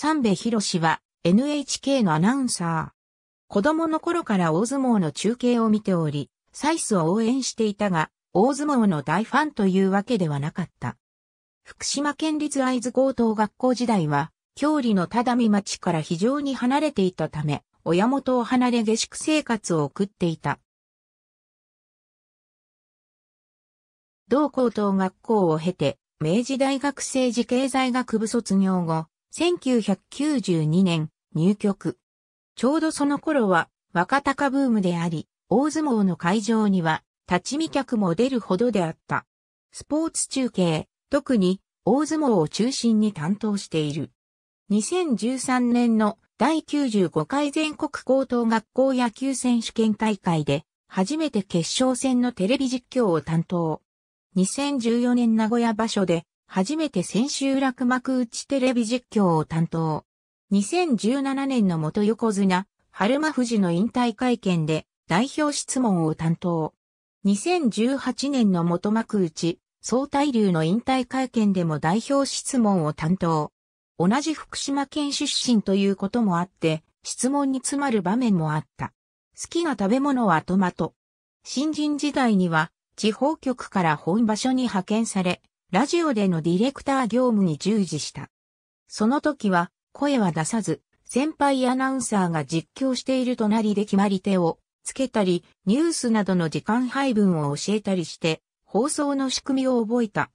三部博士は NHK のアナウンサー。子供の頃から大相撲の中継を見ており、サイスを応援していたが、大相撲の大ファンというわけではなかった。福島県立会津高等学校時代は、郷里の只見町から非常に離れていたため、親元を離れ下宿生活を送っていた。同高等学校を経て、明治大学政治経済学部卒業後、1992年入局。ちょうどその頃は若鷹ブームであり、大相撲の会場には立ち見客も出るほどであった。スポーツ中継、特に大相撲を中心に担当している。2013年の第95回全国高等学校野球選手権大会で初めて決勝戦のテレビ実況を担当。2014年名古屋場所で初めて先週楽幕内テレビ実況を担当。2017年の元横綱、春馬富士の引退会見で代表質問を担当。2018年の元幕内、総大流の引退会見でも代表質問を担当。同じ福島県出身ということもあって、質問に詰まる場面もあった。好きな食べ物はトマト。新人時代には、地方局から本場所に派遣され、ラジオでのディレクター業務に従事した。その時は、声は出さず、先輩アナウンサーが実況している隣で決まり手をつけたり、ニュースなどの時間配分を教えたりして、放送の仕組みを覚えた。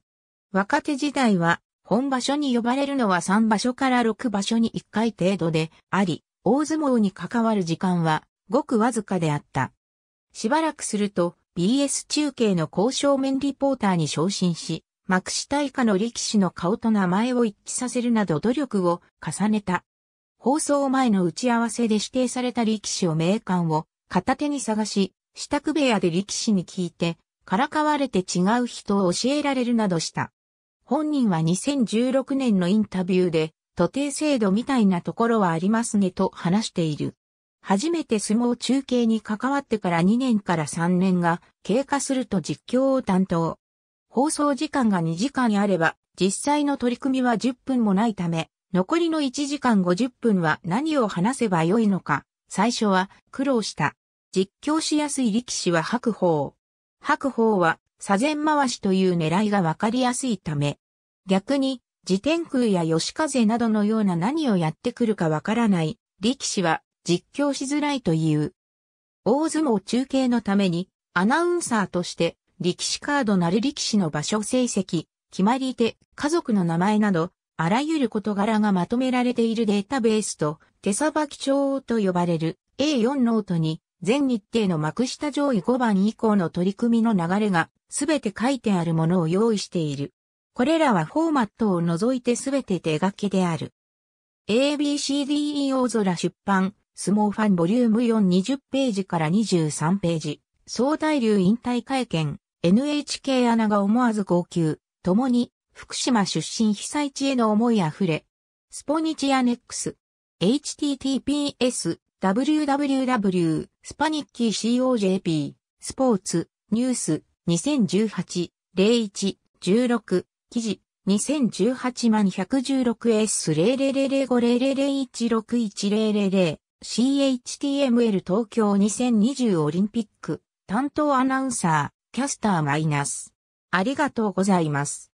若手時代は、本場所に呼ばれるのは3場所から6場所に1回程度であり、大相撲に関わる時間は、ごくわずかであった。しばらくすると、BS 中継の交渉面リポーターに昇進し、幕下以下の力士の顔と名前を一致させるなど努力を重ねた。放送前の打ち合わせで指定された力士を名鑑を片手に探し、支度部屋で力士に聞いて、からかわれて違う人を教えられるなどした。本人は2016年のインタビューで、徒弟制度みたいなところはありますねと話している。初めて相撲中継に関わってから2年から3年が経過すると実況を担当。放送時間が2時間あれば、実際の取り組みは10分もないため、残りの1時間50分は何を話せばよいのか、最初は苦労した。実況しやすい力士は白鵬。白鵬は、左前回しという狙いがわかりやすいため、逆に、自天空や吉風などのような何をやってくるかわからない力士は実況しづらいという。大相撲中継のためにアナウンサーとして力士カードなる力士の場所成績、決まり手、家族の名前など、あらゆる事柄がまとめられているデータベースと、手さばき帳と呼ばれる A4 ノートに、全日程の幕下上位5番以降の取り組みの流れが、すべて書いてあるものを用意している。これらはフォーマットを除いてすべて手書きである。ABCDE 大空出版、相撲ファンボリューム420ページから23ページ、総大流引退会見、NHK アナが思わず号泣、共に福島出身被災地への思い溢れ、スポニチアネックス、https, www, スパニッキー COJP、スポーツ、ニュース、2018、01、16、記事、2018万1 1 6 s 0 0 0 5 0 0 1 6 1 0 0 0 CHTML 東京2020オリンピック担当アナウンサーキャスターマイナス。ありがとうございます。